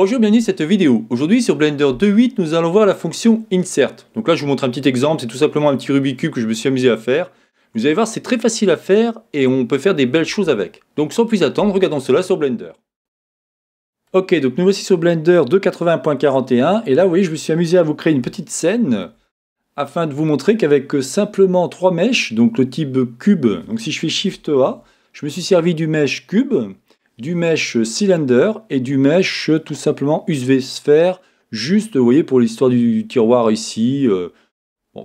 Bonjour, bienvenue dans cette vidéo. Aujourd'hui sur Blender 2.8, nous allons voir la fonction insert. Donc là, je vous montre un petit exemple, c'est tout simplement un petit Rubik's Cube que je me suis amusé à faire. Vous allez voir, c'est très facile à faire et on peut faire des belles choses avec. Donc sans plus attendre, regardons cela sur Blender. Ok, donc nous voici sur Blender 2.80.41 et là, vous voyez, je me suis amusé à vous créer une petite scène afin de vous montrer qu'avec euh, simplement trois mèches, donc le type cube, donc si je fais Shift A, je me suis servi du mesh cube du mesh cylinder et du mesh tout simplement USV sphère, juste, vous voyez, pour l'histoire du tiroir ici, euh,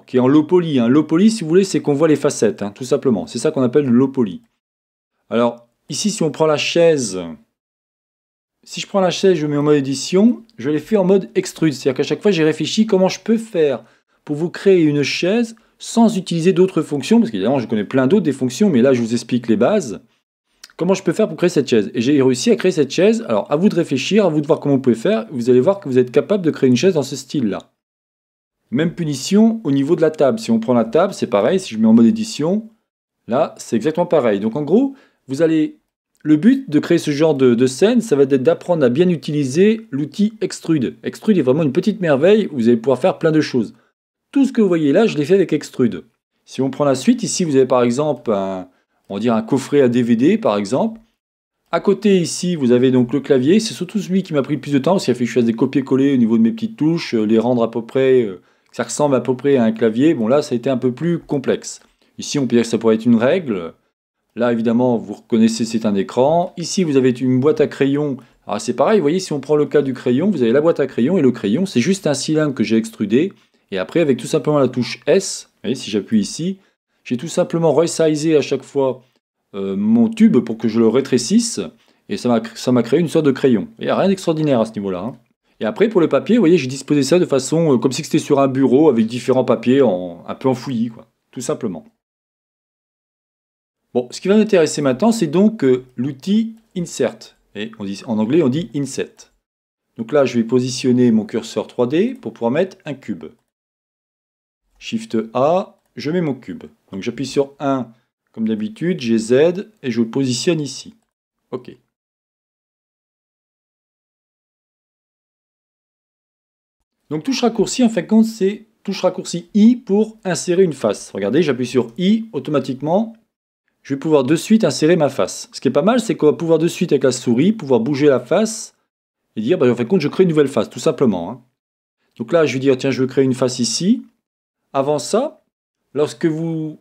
qui est en low poly. Hein. Low poly, si vous voulez, c'est qu'on voit les facettes, hein, tout simplement. C'est ça qu'on appelle low poly. Alors, ici, si on prend la chaise, si je prends la chaise, je mets en mode édition, je l'ai fait en mode extrude. C'est-à-dire qu'à chaque fois, j'ai réfléchi comment je peux faire pour vous créer une chaise sans utiliser d'autres fonctions, parce qu'évidemment, je connais plein d'autres des fonctions, mais là, je vous explique les bases. Comment je peux faire pour créer cette chaise Et j'ai réussi à créer cette chaise. Alors, à vous de réfléchir, à vous de voir comment vous pouvez faire. Vous allez voir que vous êtes capable de créer une chaise dans ce style-là. Même punition au niveau de la table. Si on prend la table, c'est pareil. Si je mets en mode édition, là, c'est exactement pareil. Donc, en gros, vous allez... Le but de créer ce genre de, scène, ça va être d'apprendre à bien utiliser l'outil Extrude. Extrude est vraiment une petite merveille vous allez pouvoir faire plein de choses. Tout ce que vous voyez là, je l'ai fait avec Extrude. Si on prend la suite, ici, vous avez par exemple un, on va dire un coffret à DVD par exemple. À côté ici, vous avez donc le clavier. C'est surtout celui qui m'a pris le plus de temps parce qu'il a fait que je fasse des copier-coller au niveau de mes petites touches, euh, les rendre à peu près, euh, que ça ressemble à peu près à un clavier. Bon là, ça a été un peu plus complexe. Ici, on peut dire que ça pourrait être une règle. Là, évidemment, vous reconnaissez, c'est un écran. Ici, vous avez une boîte à crayons. Alors, ah, c'est pareil, vous voyez, si on prend le cas du crayon, vous avez la boîte à crayon et le crayon, c'est juste un cylindre que j'ai extrudé. Et après, avec tout simplement la touche S, vous voyez, si j'appuie ici, j'ai tout simplement resizé à chaque fois euh, mon tube pour que je le rétrécisse. Et ça m'a créé une sorte de crayon. Il n'y a rien d'extraordinaire à ce niveau-là. Hein. Et après, pour le papier, vous voyez, j'ai disposé ça de façon euh, comme si c'était sur un bureau avec différents papiers un peu enfouis, quoi, tout simplement. Bon, ce qui va m'intéresser maintenant, c'est donc euh, l'outil Insert. Et on dit, en anglais, on dit Inset. Donc là, je vais positionner mon curseur 3D pour pouvoir mettre un cube. Shift A, je mets mon cube. Donc j'appuie sur 1, comme d'habitude, j'ai Z, et je le positionne ici. OK. Donc touche raccourci, en fin de compte, c'est touche raccourci I pour insérer une face. Regardez, j'appuie sur I, automatiquement, je vais pouvoir de suite insérer ma face. Ce qui est pas mal, c'est qu'on va pouvoir de suite avec la souris, pouvoir bouger la face, et dire, bah, en fin de compte, je crée une nouvelle face, tout simplement. Hein. Donc là, je vais dire, tiens, je veux créer une face ici. Avant ça, lorsque vous,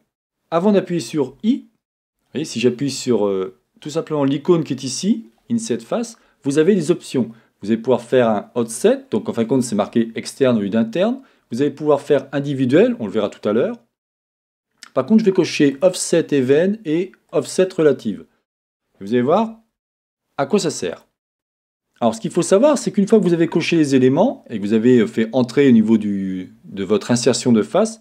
avant d'appuyer sur I, vous voyez, si j'appuie sur euh, tout simplement l'icône qui est ici, Inset Face, vous avez des options. Vous allez pouvoir faire un offset, donc en fin de compte c'est marqué externe au lieu d'interne. Vous allez pouvoir faire individuel, on le verra tout à l'heure. Par contre, je vais cocher offset event et offset relative. Vous allez voir à quoi ça sert. Alors ce qu'il faut savoir, c'est qu'une fois que vous avez coché les éléments et que vous avez euh, fait entrer au niveau de votre insertion de face,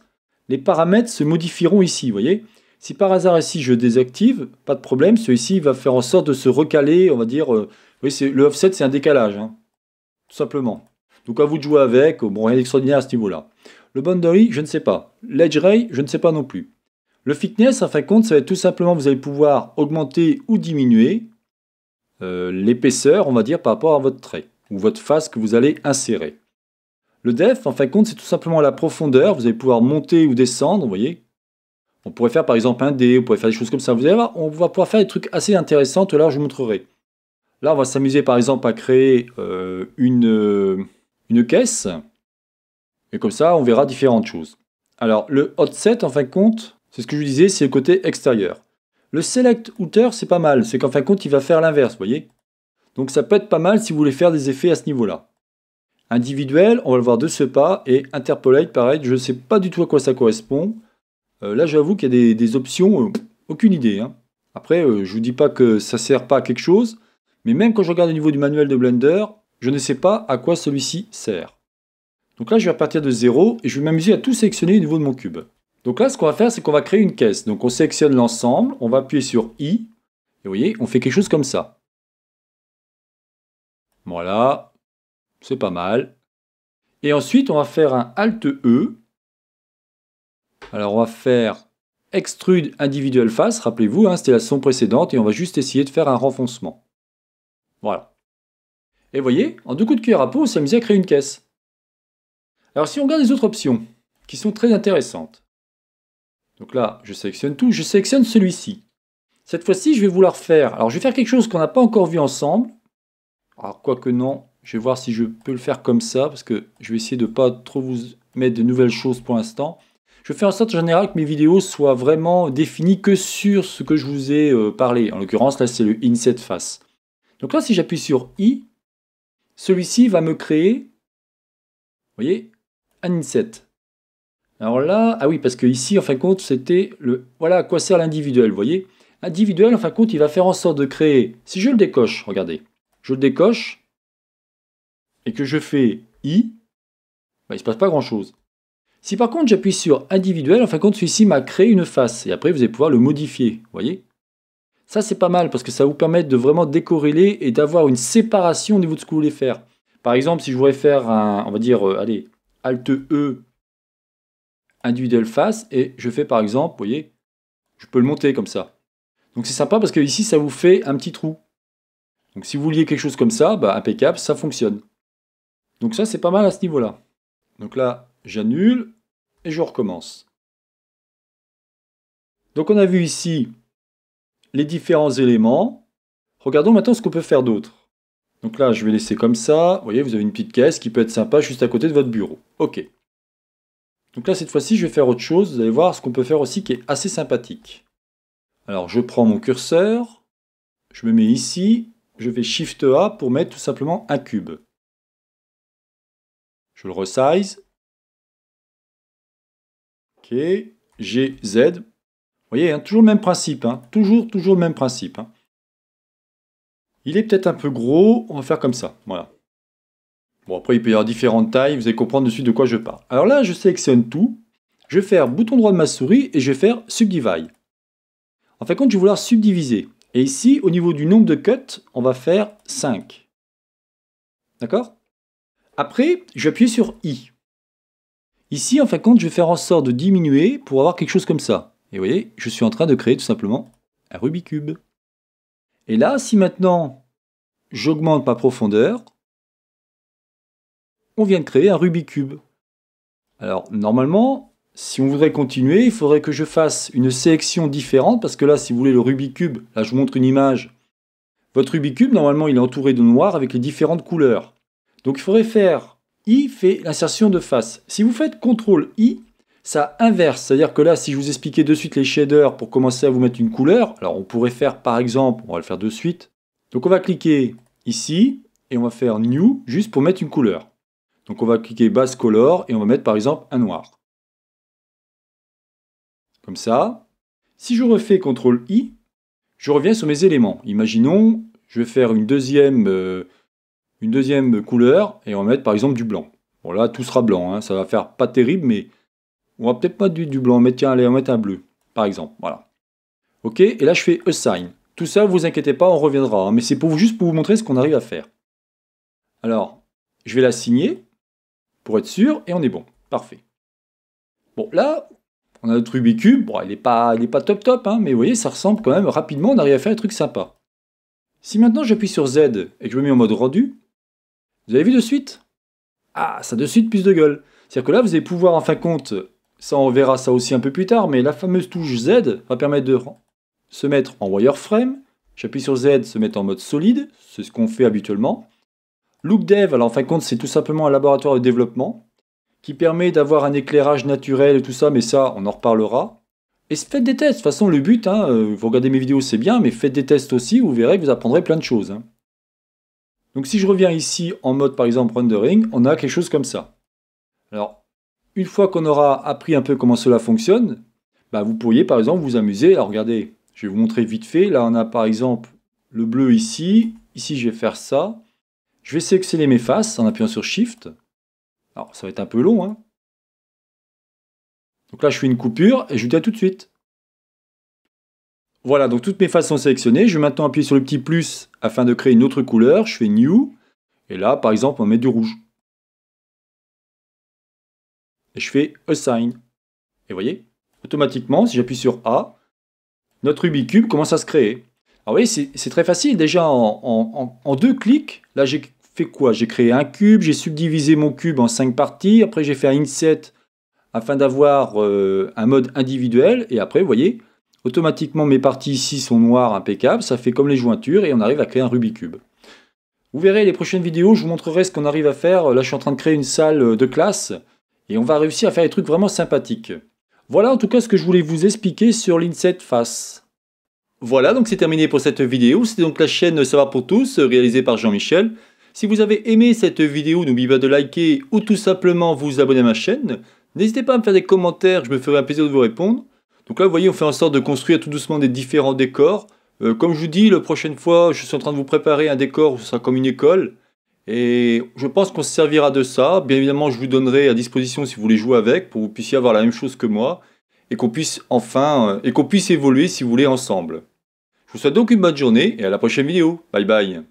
les paramètres se modifieront ici, vous voyez Si par hasard ici je désactive, pas de problème, celui-ci va faire en sorte de se recaler, on va dire, euh, oui c'est le offset c'est un décalage, hein, tout simplement. Donc à vous de jouer avec, euh, bon rien d'extraordinaire à ce niveau-là. Le boundary, je ne sais pas. L'edge ray, je ne sais pas non plus. Le fitness en fin de compte, ça va être tout simplement, vous allez pouvoir augmenter ou diminuer euh, l'épaisseur, on va dire, par rapport à votre trait ou votre face que vous allez insérer. Le Def, en fin de compte, c'est tout simplement la profondeur. Vous allez pouvoir monter ou descendre, vous voyez. On pourrait faire par exemple un dé, on pourrait faire des choses comme ça. Vous allez voir, on va pouvoir faire des trucs assez intéressants. Tout je vous montrerai. Là, on va s'amuser par exemple à créer euh, une, euh, une caisse. Et comme ça, on verra différentes choses. Alors, le hot set, en fin de compte, c'est ce que je vous disais, c'est le côté extérieur. Le select outer, c'est pas mal. C'est qu'en fin de compte, il va faire l'inverse, vous voyez. Donc ça peut être pas mal si vous voulez faire des effets à ce niveau-là. Individuel, on va le voir de ce pas, et Interpolate, pareil, je ne sais pas du tout à quoi ça correspond. Euh, là, j'avoue qu'il y a des, options, euh, aucune idée. Hein. Après, je euh, je vous dis pas que ça ne sert pas à quelque chose, mais même quand je regarde au niveau du manuel de Blender, je ne sais pas à quoi celui-ci sert. Donc là, je vais repartir de zéro et je vais m'amuser à tout sélectionner au niveau de mon cube. Donc là, ce qu'on va faire, c'est qu'on va créer une caisse. Donc on sélectionne l'ensemble, on va appuyer sur I, et vous voyez, on fait quelque chose comme ça. Voilà, c'est pas mal. Et ensuite, on va faire un Alt E. Alors, on va faire extrude individual face, rappelez-vous, hein, c'était la son précédente, et on va juste essayer de faire un renfoncement. Voilà. Et voyez, en deux coups de cuillère à peau, on s'est à créer une caisse. Alors si on regarde les autres options, qui sont très intéressantes. Donc là, je sélectionne tout, je sélectionne celui-ci. Cette fois-ci, je vais vouloir faire... Alors je vais faire quelque chose qu'on n'a pas encore vu ensemble. Alors quoique non, je vais voir si je peux le faire comme ça, parce que je vais essayer de ne pas trop vous mettre de nouvelles choses pour l'instant. Je fais en sorte en général que mes vidéos soient vraiment définies que sur ce que je vous ai euh, parlé. En l'occurrence, là, c'est le inset face. Donc là, si j'appuie sur I, celui-ci va me créer, vous voyez, un inset. Alors là, ah oui, parce que ici, en fin de compte, c'était le... Voilà à quoi sert l'individuel, vous voyez Individuel, en fin de compte, il va faire en sorte de créer... Si je le décoche, regardez, je le décoche, et que je fais I, bah, il ne se passe pas grand-chose. Si par contre j'appuie sur individuel, en fin de compte, celui-ci m'a créé une face. Et après, vous allez pouvoir le modifier. Vous voyez Ça, c'est pas mal parce que ça vous permet de vraiment décorréler et d'avoir une séparation au niveau de ce que vous voulez faire. Par exemple, si je voulais faire un, on va dire, euh, allez, Alt E, individuel face, et je fais par exemple, vous voyez, je peux le monter comme ça. Donc c'est sympa parce que ici, ça vous fait un petit trou. Donc si vous vouliez quelque chose comme ça, bah, impeccable, ça fonctionne. Donc ça, c'est pas mal à ce niveau-là. Donc là, j'annule et je recommence. Donc on a vu ici les différents éléments. Regardons maintenant ce qu'on peut faire d'autre. Donc là, je vais laisser comme ça. Vous voyez, vous avez une petite caisse qui peut être sympa juste à côté de votre bureau. OK. Donc là, cette fois-ci, je vais faire autre chose. Vous allez voir ce qu'on peut faire aussi qui est assez sympathique. Alors, je prends mon curseur. Je me mets ici. Je vais Shift A pour mettre tout simplement un cube. Je le resize. OK. GZ. Vous voyez, hein, toujours le même principe. Hein. toujours, toujours le même principe. Hein. Il est peut-être un peu gros. On va faire comme ça. Voilà. Bon, après, il peut y avoir différentes tailles. Vous allez comprendre de suite de quoi je parle. Alors là, je sélectionne tout. Je vais faire bouton droit de ma souris et je vais faire Subdivide. En fin de compte, je vais vouloir subdiviser. Et ici, au niveau du nombre de cuts, on va faire 5. D'accord après, j'appuie sur I. Ici, en fin de compte, je vais faire en sorte de diminuer pour avoir quelque chose comme ça. Et vous voyez, je suis en train de créer tout simplement un Rubik's Cube. Et là, si maintenant j'augmente ma profondeur, on vient de créer un Rubik's Cube. Alors normalement, si on voudrait continuer, il faudrait que je fasse une sélection différente, parce que là, si vous voulez le Rubik's Cube, là je vous montre une image, votre Rubik's Cube, normalement, il est entouré de noir avec les différentes couleurs. Donc il faudrait faire I fait l'insertion de face. Si vous faites CTRL I, ça inverse. C'est-à-dire que là, si je vous expliquais de suite les shaders pour commencer à vous mettre une couleur, alors on pourrait faire par exemple, on va le faire de suite. Donc on va cliquer ici et on va faire New juste pour mettre une couleur. Donc on va cliquer Base Color et on va mettre par exemple un noir. Comme ça. Si je refais CTRL I, je reviens sur mes éléments. Imaginons, je vais faire une deuxième... Euh, une deuxième couleur et on va mettre par exemple du blanc. Bon là tout sera blanc, hein. ça va faire pas terrible mais on va peut-être pas du, blanc, mais tiens allez on va mettre un bleu par exemple, voilà. Ok, et là je fais assign. Tout ça vous inquiétez pas, on reviendra, hein, mais c'est pour vous, juste pour vous montrer ce qu'on arrive à faire. Alors, je vais la signer pour être sûr et on est bon, parfait. Bon là, on a notre Rubik's Cube, bon il n'est pas, pas top top, hein, mais vous voyez ça ressemble quand même rapidement, on arrive à faire un truc sympa. Si maintenant j'appuie sur Z et que je me mets en mode rendu, vous avez vu de suite Ah, ça de suite plus de gueule. C'est-à-dire que là, vous allez pouvoir, en fin de compte, ça on verra ça aussi un peu plus tard, mais la fameuse touche Z va permettre de se mettre en wireframe. J'appuie sur Z, se mettre en mode solide, c'est ce qu'on fait habituellement. Look Dev, alors en fin de compte, c'est tout simplement un laboratoire de développement qui permet d'avoir un éclairage naturel et tout ça, mais ça, on en reparlera. Et faites des tests. De toute façon, le but, hein, euh, vous regardez mes vidéos, c'est bien, mais faites des tests aussi, vous verrez que vous apprendrez plein de choses. Hein. Donc si je reviens ici en mode par exemple rendering, on a quelque chose comme ça. Alors, une fois qu'on aura appris un peu comment cela fonctionne, bah, vous pourriez par exemple vous amuser Alors, regardez, Je vais vous montrer vite fait. Là, on a par exemple le bleu ici. Ici, je vais faire ça. Je vais sélectionner mes faces en appuyant sur Shift. Alors, ça va être un peu long. Hein Donc là, je fais une coupure et je vous dis à tout de suite. Voilà, donc toutes mes faces sont sélectionnées. Je vais maintenant appuyer sur le petit plus afin de créer une autre couleur. Je fais New. Et là, par exemple, on met du rouge. Et je fais Assign. Et vous voyez, automatiquement, si j'appuie sur A, notre Rubik's Cube commence à se créer. Alors vous voyez, c'est très facile. Déjà, en, deux clics, là, j'ai fait quoi J'ai créé un cube, j'ai subdivisé mon cube en cinq parties. Après, j'ai fait un inset afin d'avoir euh, un mode individuel. Et après, vous voyez, Automatiquement, mes parties ici sont noires impeccables, ça fait comme les jointures et on arrive à créer un Rubik's Vous verrez, les prochaines vidéos, je vous montrerai ce qu'on arrive à faire. Là, je suis en train de créer une salle euh, de classe et on va réussir à faire des trucs vraiment sympathiques. Voilà en tout cas ce que je voulais vous expliquer sur l'Inset Face. Voilà, donc c'est terminé pour cette vidéo. C'était donc la chaîne Savoir pour tous, réalisée par Jean-Michel. Si vous avez aimé cette vidéo, n'oubliez pas de liker ou tout simplement vous abonner à ma chaîne. N'hésitez pas à me faire des commentaires, je me ferai un plaisir de vous répondre. Donc là, vous voyez, on fait en sorte de construire tout doucement des différents décors. Euh, comme je vous dis, la prochaine fois, je suis en train de vous préparer un décor où ce sera comme une école. Et je pense qu'on se servira de ça. Bien évidemment, je vous donnerai à disposition si vous voulez jouer avec, pour que vous puissiez avoir la même chose que moi, et qu'on puisse enfin, euh, et qu'on puisse évoluer si vous voulez ensemble. Je vous souhaite donc une bonne journée et à la prochaine vidéo. Bye bye